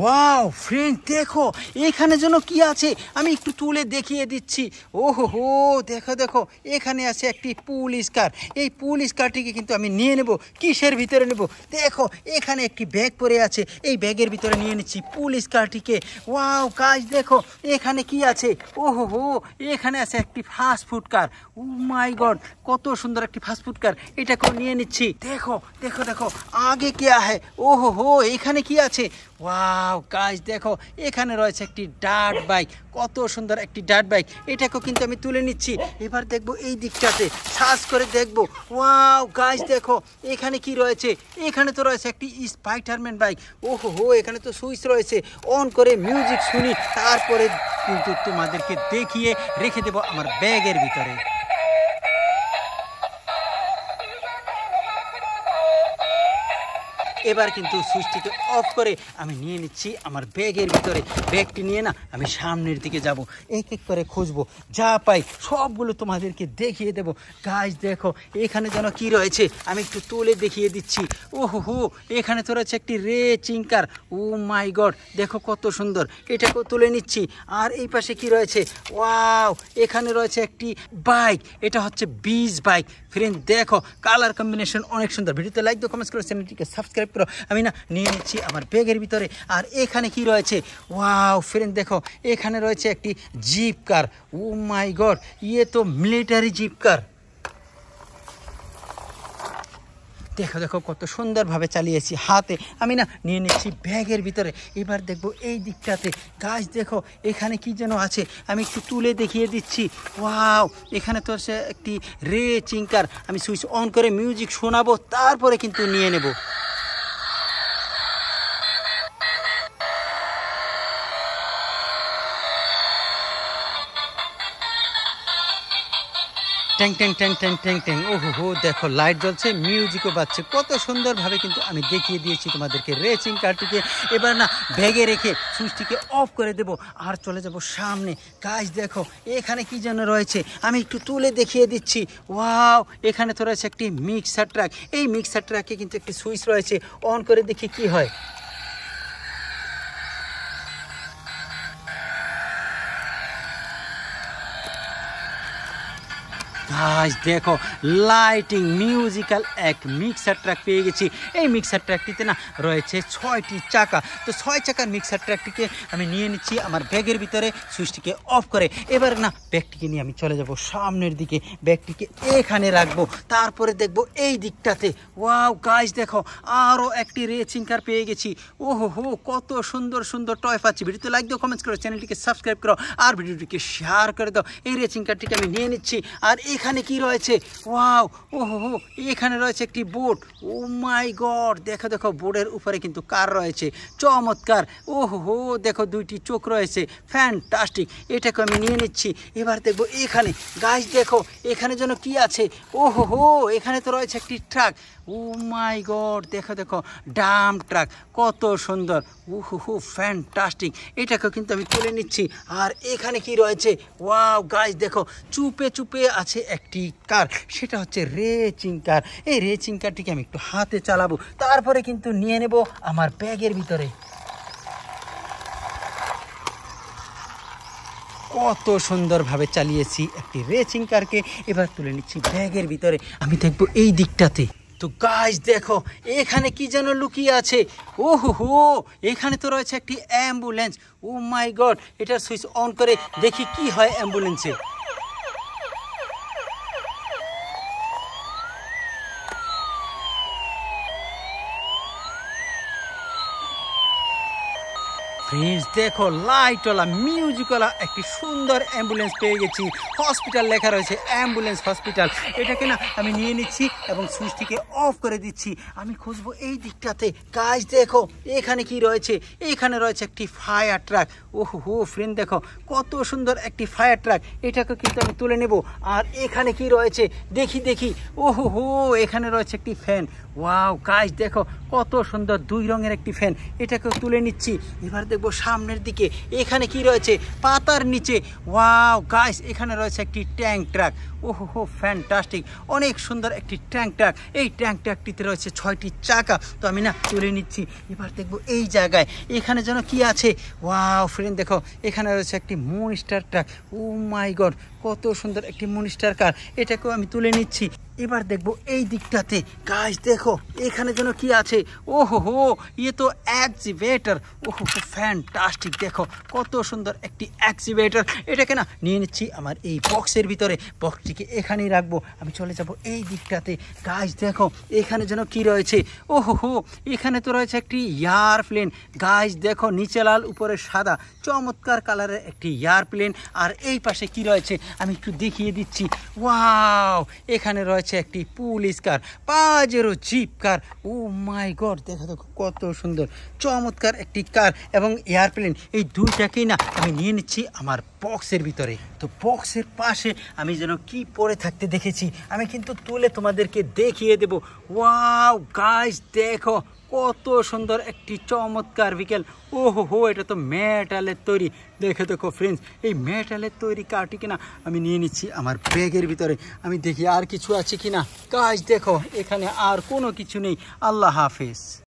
wow friend দেখো এখানে যেন কি আছে আমি একটু তুলে দেখিয়ে দিচ্ছি ওহো হো দেখো দেখো এখানে আছে একটি পুলিশ কার এই পুলিশ কারটিকে কিন্তু আমি নিয়ে নেব কিসের ভিতরে নেব দেখো এখানে একটি ব্যাগ পরে আছে এই ব্যাগের ভিতরে নিয়ে নিচ্ছি পুলিশ কারটিকে ওয়াও কাজ দেখো এখানে কি আছে ওহো হো এখানে আছে একটি fast food car oh my God কত সুন্দর একটি ফাস্ট ফুড কার এটাকেও নিয়ে নিচ্ছি দেখো দেখো দেখো আগে কে আহে ওহো হো এখানে কি আছে ওয়া ওয়াও কাজ দেখো এখানে রয়েছে একটি ডার্ট বাইক কত সুন্দর একটি ডার্ট বাইক এটাকেও কিন্তু আমি তুলে নিচ্ছি এবার দেখব এই দিকটাতে সার্চ করে দেখব ওয়াও কাজ দেখো এখানে কি রয়েছে এখানে তো রয়েছে একটি স্পাইডারম্যান বাইক ওহো হো এখানে তো সুইচ রয়েছে অন করে মিউজিক শুনি তারপরে কিন্তু তোমাদেরকে দেখিয়ে রেখে দেব আমার ব্যাগের ভিতরে এবার কিন্তু সুইচটিকে অফ করে আমি নিয়ে নিচ্ছি আমার ব্যাগের ভিতরে ব্যাগটি নিয়ে না আমি সামনের দিকে যাব এক এক করে খুঁজবো যা পাই সবগুলো তোমাদেরকে দেখিয়ে দেব গাছ দেখো এখানে যেন কি রয়েছে আমি একটু তুলে দেখিয়ে দিচ্ছি ওহো হো এখানে তো রয়েছে একটি রে চিংকার ও মাই গড দেখো কত সুন্দর এটাকেও তুলে নিচ্ছি আর এই পাশে কি রয়েছে ওয়াও এখানে রয়েছে একটি বাইক এটা হচ্ছে বিজ বাইক ফ্রেন্ড দেখো কালার কম্বিনেশন অনেক সুন্দর ভিডিওতে লাইক দো কমেন্টস করে চ্যানেলটিকে সাবস্ক্রাইব প্রো আমি না নিয়ে নিচ্ছি আমার ব্যাগের ভিতরে আর এখানে কি রয়েছে ওয়াও ফ্রেন্ড দেখো এখানে রয়েছে একটি zip car oh my god ইয়ে তো মিলিটারি জিপ কার দেখো দেখো কত সুন্দরভাবে চালিয়েছি হাতে আমি না নিয়ে নিচ্ছি ব্যাগের ভিতরে এবার দেখবো এই দিকটাতে গাছ দেখো এখানে কি যেন আছে আমি একটু তুলে দেখিয়ে দিচ্ছি ওয়াও এখানে তো সে একটি রে চিংকার আমি সুইচ অন করে মিউজিক শোনাবো তারপরে কিন্তু নিয়ে নেবো ট্যাং ট্যাং ট্যাং ট্যাং ট্যাং ট্যাং ও হো দেখো লাইট জ্বলছে মিউজিকও বাজছে কত সুন্দরভাবে কিন্তু আমি দেখিয়ে দিয়েছি তোমাদেরকে রেসিং কারটিকে এবার না ব্যাগে রেখে সুইচটিকে অফ করে দেব আর চলে যাব সামনে কাজ দেখো এখানে কি যেন রয়েছে আমি একটু তুলে দেখিয়ে দিচ্ছি ওয়াও এখানে তো রয়েছে একটি মিক্সার ট্র্যাক এই মিক্সার ট্রাকে কিন্তু একটি সুইচ রয়েছে অন করে দেখি কি হয় গাছ দেখো লাইটিং মিউজিক্যাল এক মিক্সার ট্র্যাক পেয়ে গেছি এই মিক্সার ট্র্যাকটিতে না রয়েছে ছয়টি চাকা তো ছয় চাকার মিক্সার ট্র্যাকটিকে আমি নিয়ে নিচ্ছি আমার ব্যাগের ভিতরে সুইচটিকে অফ করে এবার না ব্যাগটিকে নিয়ে আমি চলে যাব সামনের দিকে ব্যাগটিকে এখানে রাখবো তারপরে দেখব এই দিকটাতে ওয়াও গাছ দেখো আরও একটি রেচিং কার পেয়ে গেছি ওহো হো কত সুন্দর সুন্দর টয় পাচ্ছি ভিডিওতে লাইক দাও কমেন্টস করো চ্যানেলটিকে সাবস্ক্রাইব করো আর ভিডিওটিকে শেয়ার করে দাও এই রেচিং কারটিকে আমি নিয়ে নিচ্ছি আর এই এখানে কি রয়েছে ওয়াও ও হো এখানে রয়েছে একটি বোট ও মাই গড দেখো দেখো বোর্ডের উপরে কিন্তু কার রয়েছে চমৎকার ও হো দেখো দুইটি চোখ রয়েছে ফ্যান্টাস্টিক এটাকে আমি নিয়ে নিচ্ছি এবার দেখবো এখানে গাছ দেখো এখানে যেন কি আছে ও হো এখানে তো রয়েছে একটি ট্রাক ও মাই গড দেখো দেখো ডাম ট্রাক কত সুন্দর ও হো হো ফ্যান্টাস্টিক এটাকে কিন্তু আমি তুলে নিচ্ছি আর এখানে কি রয়েছে ওয়াও গাছ দেখো চুপে চুপে আছে একটি কার সেটা হচ্ছে রেচিং কার এই রেচিং কারটিকে আমি একটু হাতে চালাবো তারপরে কিন্তু নিয়ে নেব আমার ব্যাগের ভিতরে কত সুন্দরভাবে চালিয়েছি একটি রেচিং কারকে এবার তুলে নিচ্ছি ব্যাগের ভিতরে আমি দেখব এই দিকটাতে তো গাছ দেখো এখানে কি যেন লুকিয়ে আছে ও হো এখানে তো রয়েছে একটি অ্যাম্বুলেন্স ও মাই গড এটার সুইচ অন করে দেখি কি হয় অ্যাম্বুলেন্সে দেখো মিউজিক ওলা একটি সুন্দর অ্যাম্বুলেন্স পেয়ে গেছি হসপিটাল লেখা রয়েছে অ্যাম্বুলেন্স হসপিটাল এটাকে না আমি নিয়ে নিচ্ছি এবং সুইচটিকে অফ করে দিচ্ছি আমি খুঁজবো এই দিকটাতে কাজ দেখো এখানে কি রয়েছে এখানে রয়েছে একটি ফায়ার ট্রাক ওহো হো ফ্রেন্ড দেখো কত সুন্দর একটি ফায়ার ট্রাক এটাকে কিন্তু আমি তুলে নেব আর এখানে কি রয়েছে দেখি দেখি ওহো হো এখানে রয়েছে একটি ফ্যান ওয়াও কাজ দেখো কত সুন্দর দুই রঙের একটি ফ্যান এটাকে তুলে নিচ্ছি এবার দেখবো সামনে সামনের দিকে এখানে কি রয়েছে পাতার নিচে ওয়াও গাইস এখানে রয়েছে একটি ট্যাঙ্ক ট্রাক ওহো হো ফ্যান্টাস্টিক অনেক সুন্দর একটি ট্যাঙ্ক ট্রাক এই ট্যাঙ্ক ট্রাকটিতে রয়েছে ছয়টি চাকা তো আমি না তুলে নিচ্ছি এবার দেখবো এই জায়গায় এখানে যেন কি আছে ওয়াও ফ্রেন্ড দেখো এখানে রয়েছে একটি মনিস্টার ট্রাক ও মাই গড কত সুন্দর একটি মনিস্টার কার এটাকেও আমি তুলে নিচ্ছি এবার দেখব এই দিকটাতে গাছ দেখো এখানে যেন কি আছে ওহো হো ইয়ে তো অ্যাক্সিভেটার ওহো ফ্যান্টাস্টিক দেখো কত সুন্দর একটি অ্যাক্সিভেটার এটাকে না নিয়ে নিচ্ছি আমার এই বক্সের ভিতরে বক্সটিকে এখানেই রাখবো আমি চলে যাব এই দিকটাতে গাছ দেখো এখানে যেন কি রয়েছে ওহো হো এখানে তো রয়েছে একটি এয়ারপ্লেন গাছ দেখো নিচে লাল উপরে সাদা চমৎকার কালারের একটি এয়ারপ্লেন আর এই পাশে কি রয়েছে আমি একটু দেখিয়ে দিচ্ছি ওয়াও এখানে রয়েছে আছে একটি police car Pajero jeep car oh my God দেখা দেখো কত সুন্দর চমৎকার একটি কার এবং এয়ারপ্লেন এই দুইটাকেই না আমি নিয়ে নিচ্ছি আমার বক্সের ভিতরে তো বক্সের পাশে আমি যেন কি পরে থাকতে দেখেছি আমি কিন্তু তুলে তোমাদেরকে দেখিয়ে দেব ওয়াও গাছ দেখো কত সুন্দর একটি চমৎকার বিকেল ও হো এটা তো মেটালের তৈরি দেখে দেখো ফ্রেন্ডস এই মেটালের তৈরি কাটি কিনা আমি নিয়ে নিচ্ছি আমার ব্যাগের ভিতরে আমি দেখি আর কিছু আছে কিনা কাজ দেখো এখানে আর কোনো কিছু নেই আল্লাহ হাফেজ